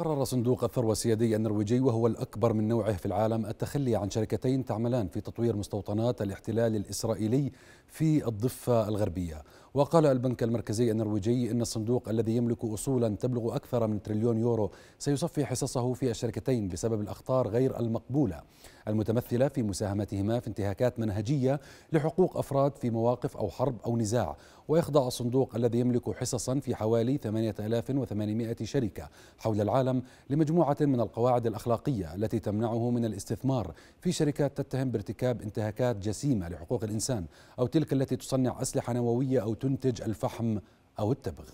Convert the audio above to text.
قرر صندوق الثروة السيادي النرويجي وهو الأكبر من نوعه في العالم التخلي عن شركتين تعملان في تطوير مستوطنات الاحتلال الإسرائيلي في الضفة الغربية وقال البنك المركزي النرويجي أن الصندوق الذي يملك أصولا تبلغ أكثر من تريليون يورو سيصفي حصصه في الشركتين بسبب الأخطار غير المقبولة المتمثلة في مساهمتهما في انتهاكات منهجية لحقوق أفراد في مواقف أو حرب أو نزاع ويخضع الصندوق الذي يملك حصصا في حوالي 8800 شركة حول العالم لمجموعة من القواعد الأخلاقية التي تمنعه من الاستثمار في شركات تتهم بارتكاب انتهاكات جسيمة لحقوق الإنسان أو تلك التي تصنع أسلحة نووية أو تنتج الفحم أو التبغ